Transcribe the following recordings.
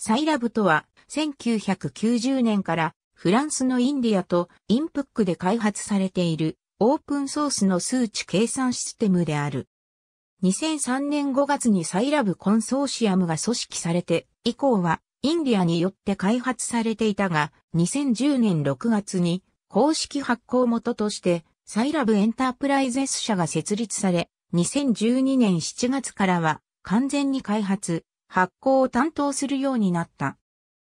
サイラブとは、1990年からフランスのインディアとインプックで開発されているオープンソースの数値計算システムである。2003年5月にサイラブコンソーシアムが組織されて、以降はインディアによって開発されていたが、2010年6月に公式発行元としてサイラブエンタープライゼス社が設立され、2012年7月からは完全に開発、発行を担当するようになった。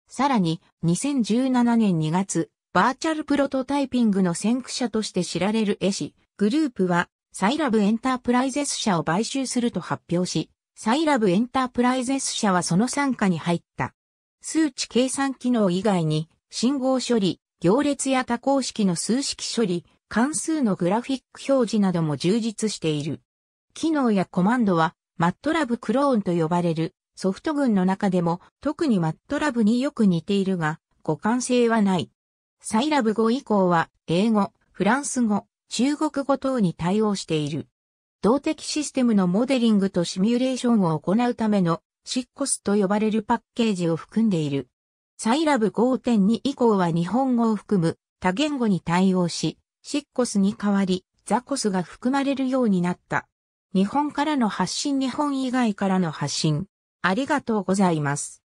さらに、2017年2月、バーチャルプロトタイピングの先駆者として知られる絵師、グループは、サイラブエンタープライゼス社を買収すると発表し、サイラブエンタープライゼス社はその参加に入った。数値計算機能以外に、信号処理、行列や多項式の数式処理、関数のグラフィック表示なども充実している。機能やコマンドは、マットラブクローンと呼ばれるソフト群の中でも特にマットラブによく似ているが、互換性はない。サイラブ語以降は英語、フランス語、中国語等に対応している。動的システムのモデリングとシミュレーションを行うためのシッコスと呼ばれるパッケージを含んでいる。サイラブ5.2以降は日本語を含む多言語に対応し、シッコスに代わりザコスが含まれるようになった。日本からの発信日本以外からの発信。ありがとうございます。